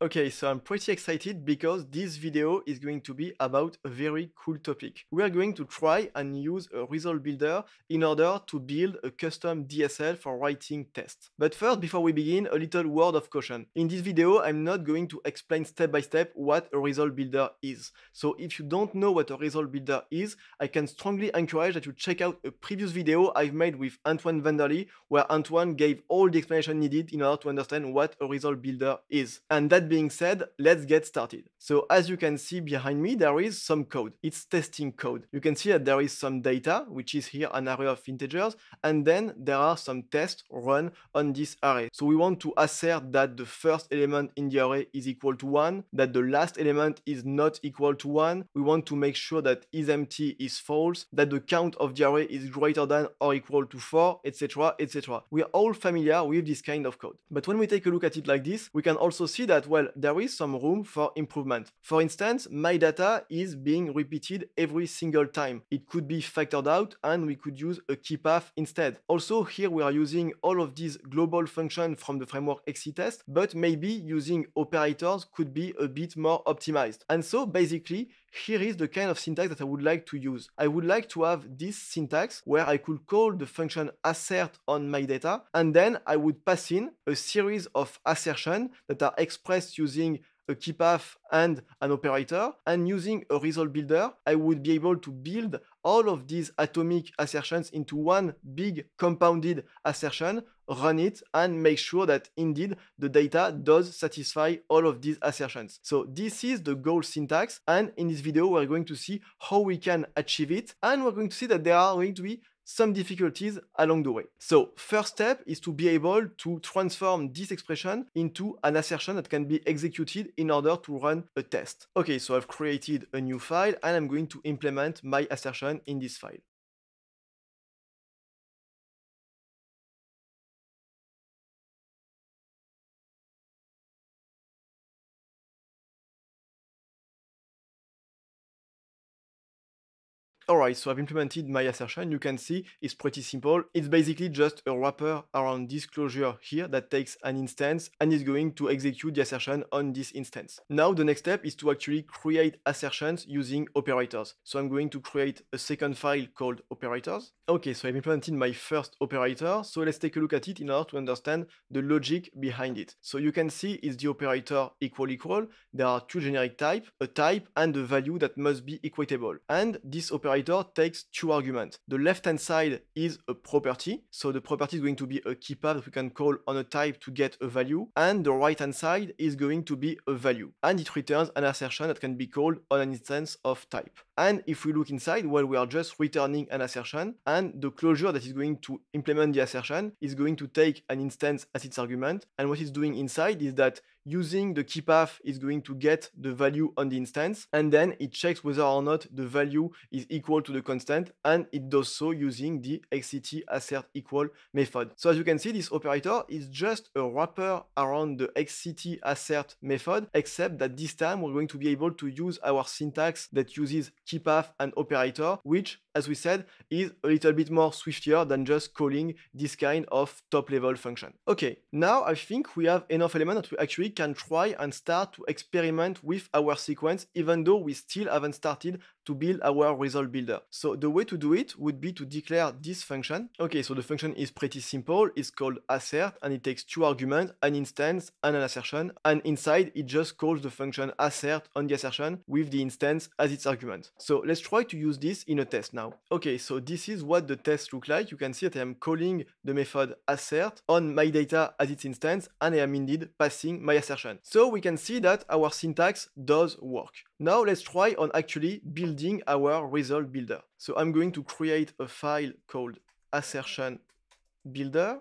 Okay, so I'm pretty excited because this video is going to be about a very cool topic. We are going to try and use a result builder in order to build a custom DSL for writing tests. But first, before we begin, a little word of caution. In this video, I'm not going to explain step by step what a result builder is. So if you don't know what a result builder is, I can strongly encourage that you check out a previous video I've made with Antoine Vanderly, where Antoine gave all the explanation needed in order to understand what a result builder is. And that being said, let's get started. So as you can see behind me, there is some code. It's testing code. You can see that there is some data, which is here an array of integers, and then there are some tests run on this array. So we want to assert that the first element in the array is equal to 1, that the last element is not equal to 1. We want to make sure that is empty is false, that the count of the array is greater than or equal to 4, etc, etc. We are all familiar with this kind of code. But when we take a look at it like this, we can also see that when well, there is some room for improvement. For instance, my data is being repeated every single time. It could be factored out and we could use a key path instead. Also here we are using all of these global functions from the framework XCTest, but maybe using operators could be a bit more optimized. And so basically, here is the kind of syntax that I would like to use. I would like to have this syntax where I could call the function assert on my data, and then I would pass in a series of assertions that are expressed using a key path and an operator. And using a result builder, I would be able to build all of these atomic assertions into one big compounded assertion, run it, and make sure that indeed the data does satisfy all of these assertions. So this is the goal syntax. And in this video, we're going to see how we can achieve it. And we're going to see that there are going to be some difficulties along the way. So first step is to be able to transform this expression into an assertion that can be executed in order to run a test. Okay, so I've created a new file and I'm going to implement my assertion in this file. Alright, so I've implemented my assertion. You can see it's pretty simple. It's basically just a wrapper around this closure here that takes an instance and is going to execute the assertion on this instance. Now the next step is to actually create assertions using operators. So I'm going to create a second file called operators. Okay, so I've implemented my first operator. So let's take a look at it in order to understand the logic behind it. So you can see it's the operator equal equal. There are two generic type, a type and a value that must be equitable. And this operator operator takes two arguments. The left-hand side is a property, so the property is going to be a key path that we can call on a type to get a value, and the right-hand side is going to be a value, and it returns an assertion that can be called on an instance of type. And if we look inside, well, we are just returning an assertion and the closure that is going to implement the assertion is going to take an instance as its argument. And what it's doing inside is that using the key path is going to get the value on the instance and then it checks whether or not the value is equal to the constant and it does so using the xct assert equal method. So as you can see this operator is just a wrapper around the xct assert method except that this time we're going to be able to use our syntax that uses path and operator, which as we said, is a little bit more swiftier than just calling this kind of top level function. Okay, now I think we have enough elements that we actually can try and start to experiment with our sequence, even though we still haven't started to build our result builder. So the way to do it would be to declare this function. Okay, so the function is pretty simple. It's called assert and it takes two arguments, an instance and an assertion. And inside it just calls the function assert on the assertion with the instance as its argument. So let's try to use this in a test now now. Okay, so this is what the test look like. You can see that I am calling the method assert on my data as its instance, and I am indeed passing my assertion. So we can see that our syntax does work. Now let's try on actually building our result builder. So I'm going to create a file called assertion builder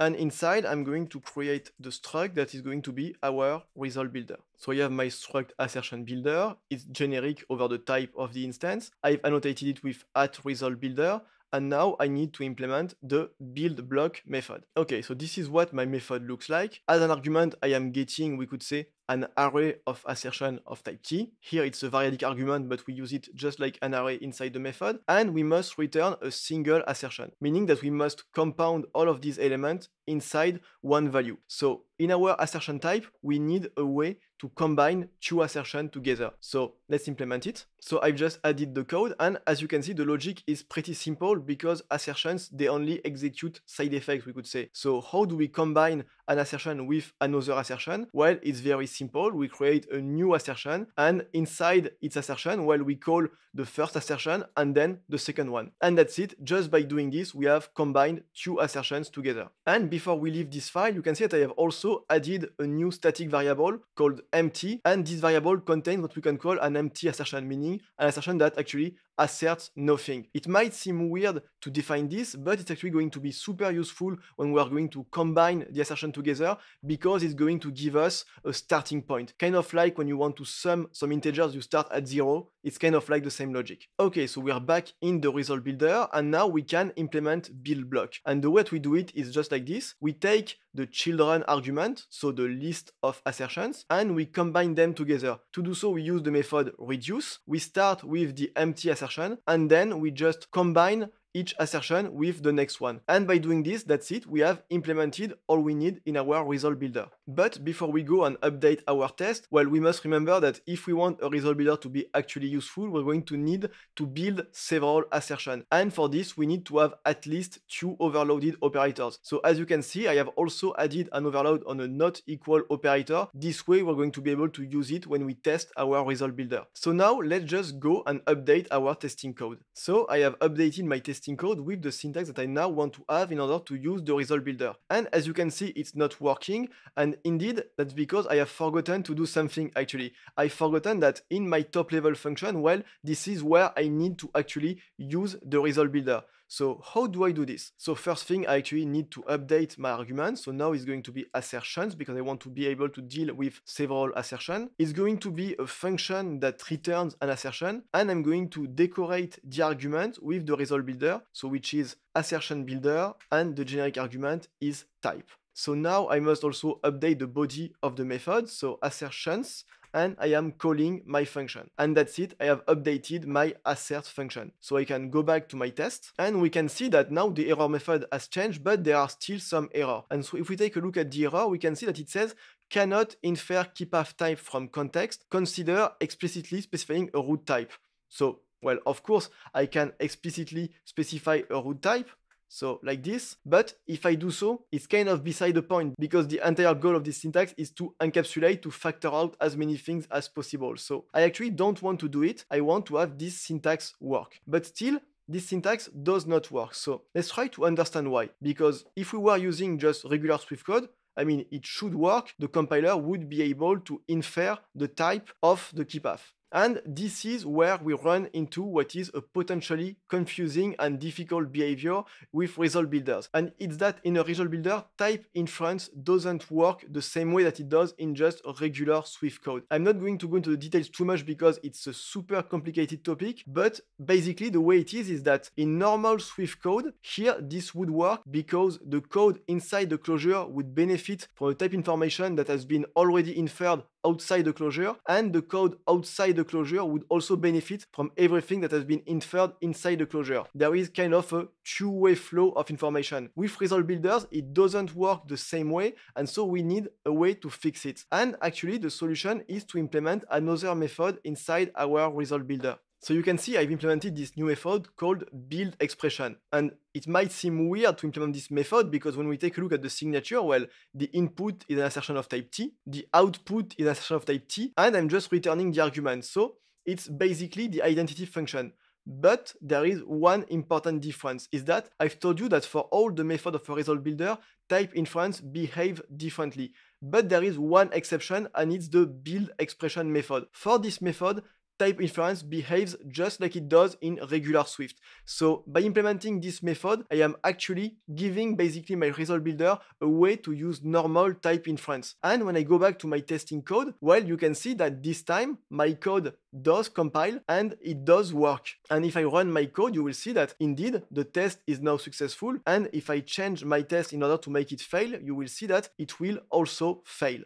and inside, I'm going to create the struct that is going to be our result builder. So I have my struct assertion builder. It's generic over the type of the instance. I've annotated it with at result builder and now I need to implement the build block method. Okay, so this is what my method looks like. As an argument, I am getting, we could say, an array of assertion of type t. Here it's a variadic argument, but we use it just like an array inside the method. And we must return a single assertion, meaning that we must compound all of these elements inside one value. So in our assertion type, we need a way to combine two assertions together. So Let's implement it. So I've just added the code and as you can see, the logic is pretty simple because assertions, they only execute side effects, we could say. So how do we combine an assertion with another assertion? Well, it's very simple. We create a new assertion and inside its assertion, well, we call the first assertion and then the second one. And that's it. Just by doing this, we have combined two assertions together. And before we leave this file, you can see that I have also added a new static variable called empty. And this variable contains what we can call an empty assertion meaning an assertion that actually asserts nothing. It might seem weird to define this, but it's actually going to be super useful when we are going to combine the assertion together because it's going to give us a starting point. Kind of like when you want to sum some integers, you start at zero. It's kind of like the same logic. Okay, so we are back in the result builder and now we can implement build block. And the way we do it is just like this. We take the children argument, so the list of assertions, and we combine them together. To do so, we use the method reduce, we start with the empty assertion and then we just combine each assertion with the next one. And by doing this, that's it, we have implemented all we need in our result builder. But before we go and update our test, well, we must remember that if we want a result builder to be actually useful, we're going to need to build several assertions. And for this, we need to have at least two overloaded operators. So as you can see, I have also added an overload on a not equal operator. This way, we're going to be able to use it when we test our result builder. So now let's just go and update our testing code. So I have updated my testing code with the syntax that I now want to have in order to use the result builder. And as you can see, it's not working. And indeed, that's because I have forgotten to do something actually. I've forgotten that in my top level function, well, this is where I need to actually use the result builder. So how do I do this? So first thing, I actually need to update my argument. So now it's going to be assertions because I want to be able to deal with several assertions. It's going to be a function that returns an assertion and I'm going to decorate the argument with the result builder. So which is assertion builder and the generic argument is type. So now I must also update the body of the method, so assertions, and I am calling my function. And that's it, I have updated my assert function. So I can go back to my test and we can see that now the error method has changed, but there are still some error. And so if we take a look at the error, we can see that it says cannot infer path type from context, consider explicitly specifying a root type. So well, of course, I can explicitly specify a root type, so like this, but if I do so, it's kind of beside the point because the entire goal of this syntax is to encapsulate, to factor out as many things as possible. So I actually don't want to do it. I want to have this syntax work, but still this syntax does not work. So let's try to understand why, because if we were using just regular Swift code, I mean, it should work. The compiler would be able to infer the type of the key path. And this is where we run into what is a potentially confusing and difficult behavior with result builders. And it's that in a result builder, type inference doesn't work the same way that it does in just regular Swift code. I'm not going to go into the details too much because it's a super complicated topic, but basically the way it is is that in normal Swift code, here this would work because the code inside the closure would benefit from the type information that has been already inferred outside the closure, and the code outside the closure would also benefit from everything that has been inferred inside the closure. There is kind of a two-way flow of information. With result builders, it doesn't work the same way, and so we need a way to fix it. And actually, the solution is to implement another method inside our result builder. So you can see I've implemented this new method called build expression. And it might seem weird to implement this method because when we take a look at the signature, well, the input is an assertion of type T, the output is an assertion of type T, and I'm just returning the argument. So it's basically the identity function. But there is one important difference is that I've told you that for all the method of a result builder, type inference behave differently. But there is one exception and it's the build expression method. For this method, type inference behaves just like it does in regular Swift. So by implementing this method, I am actually giving basically my result builder a way to use normal type inference. And when I go back to my testing code, well, you can see that this time my code does compile and it does work. And if I run my code, you will see that indeed the test is now successful. And if I change my test in order to make it fail, you will see that it will also fail.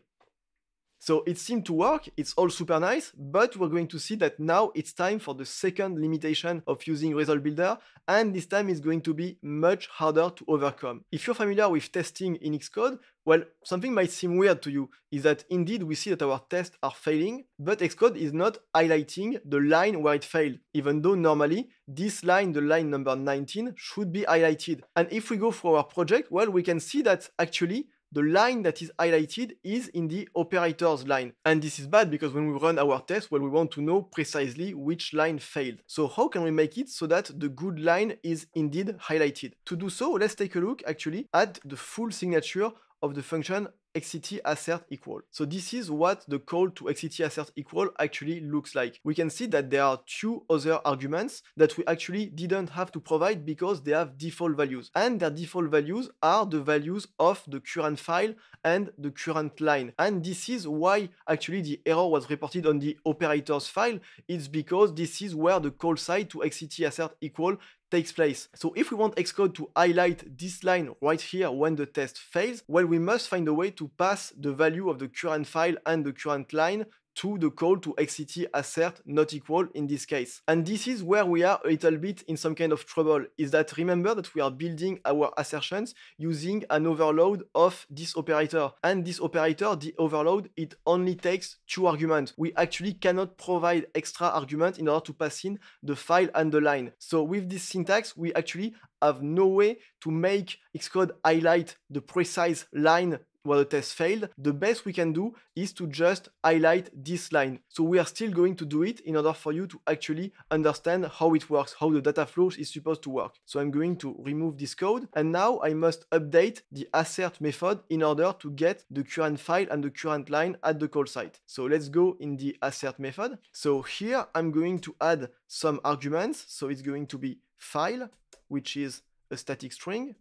So it seemed to work, it's all super nice, but we're going to see that now it's time for the second limitation of using Result Builder, and this time it's going to be much harder to overcome. If you're familiar with testing in Xcode, well, something might seem weird to you, is that indeed we see that our tests are failing, but Xcode is not highlighting the line where it failed, even though normally this line, the line number 19, should be highlighted. And if we go through our project, well, we can see that actually the line that is highlighted is in the operators line. And this is bad because when we run our test, well, we want to know precisely which line failed. So how can we make it so that the good line is indeed highlighted? To do so, let's take a look actually at the full signature of the function xct assert equal. So this is what the call to xct assert equal actually looks like. We can see that there are two other arguments that we actually didn't have to provide because they have default values. And their default values are the values of the current file and the current line. And this is why actually the error was reported on the operators file. It's because this is where the call site to xct assert equal takes place. So if we want Xcode to highlight this line right here when the test fails, well, we must find a way to pass the value of the current file and the current line to the call to XCT assert not equal in this case. And this is where we are a little bit in some kind of trouble, is that remember that we are building our assertions using an overload of this operator. And this operator, the overload, it only takes two arguments. We actually cannot provide extra argument in order to pass in the file and the line. So with this syntax, we actually have no way to make Xcode highlight the precise line while the test failed, the best we can do is to just highlight this line. So we are still going to do it in order for you to actually understand how it works, how the data flow is supposed to work. So I'm going to remove this code and now I must update the assert method in order to get the current file and the current line at the call site. So let's go in the assert method. So here I'm going to add some arguments. So it's going to be file, which is a static string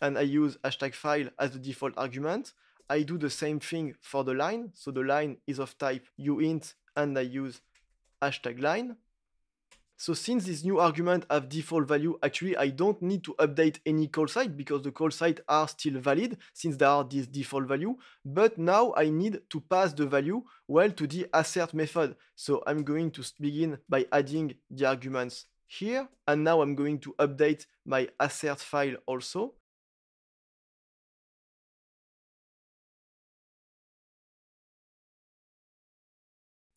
and I use hashtag file as the default argument. I do the same thing for the line. So the line is of type uint and I use hashtag line. So since this new argument have default value, actually I don't need to update any call site because the call site are still valid since there are these default value. But now I need to pass the value well to the assert method. So I'm going to begin by adding the arguments here. And now I'm going to update my assert file also.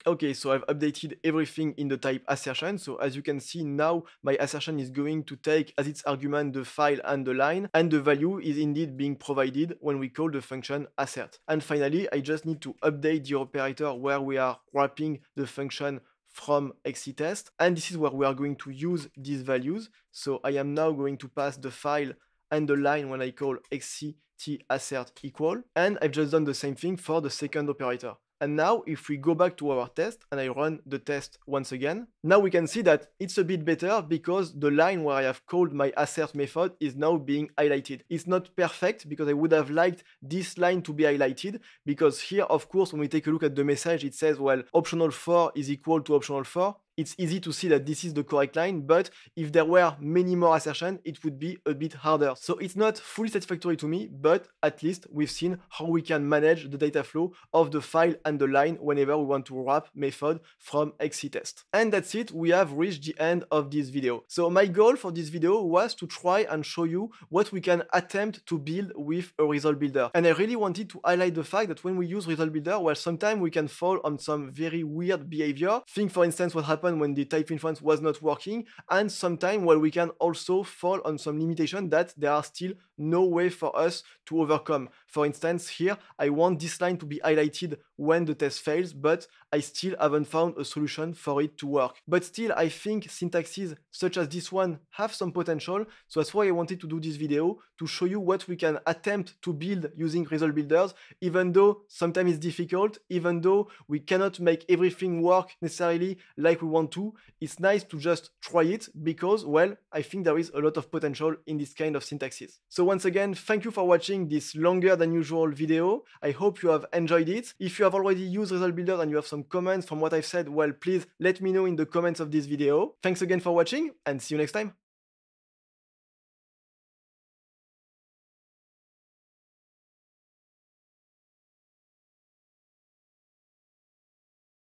Okay, so I've updated everything in the type assertion. So as you can see now, my assertion is going to take as its argument the file and the line, and the value is indeed being provided when we call the function assert. And finally, I just need to update the operator where we are wrapping the function from exitest. And this is where we are going to use these values. So I am now going to pass the file and the line when I call xct assert equal. And I've just done the same thing for the second operator. And now if we go back to our test and I run the test once again, now we can see that it's a bit better because the line where I have called my assert method is now being highlighted. It's not perfect because I would have liked this line to be highlighted because here, of course, when we take a look at the message, it says, well, optional 4 is equal to optional 4 it's easy to see that this is the correct line, but if there were many more assertions, it would be a bit harder. So it's not fully satisfactory to me, but at least we've seen how we can manage the data flow of the file and the line whenever we want to wrap method from exitest. And that's it, we have reached the end of this video. So my goal for this video was to try and show you what we can attempt to build with a result builder. And I really wanted to highlight the fact that when we use result builder, well, sometimes we can fall on some very weird behavior. Think for instance what happened happen when the type inference was not working, and sometimes well, we can also fall on some limitation that there are still no way for us to overcome. For instance, here I want this line to be highlighted when the test fails, but I still haven't found a solution for it to work. But still, I think syntaxes such as this one have some potential, so that's why I wanted to do this video, to show you what we can attempt to build using result builders, even though sometimes it's difficult, even though we cannot make everything work necessarily like we want to, it's nice to just try it, because, well, I think there is a lot of potential in this kind of syntaxes. So once again, thank you for watching this longer than usual video. I hope you have enjoyed it. If you have already used Result Builder and you have some comments from what I've said, well, please let me know in the comments of this video. Thanks again for watching and see you next time.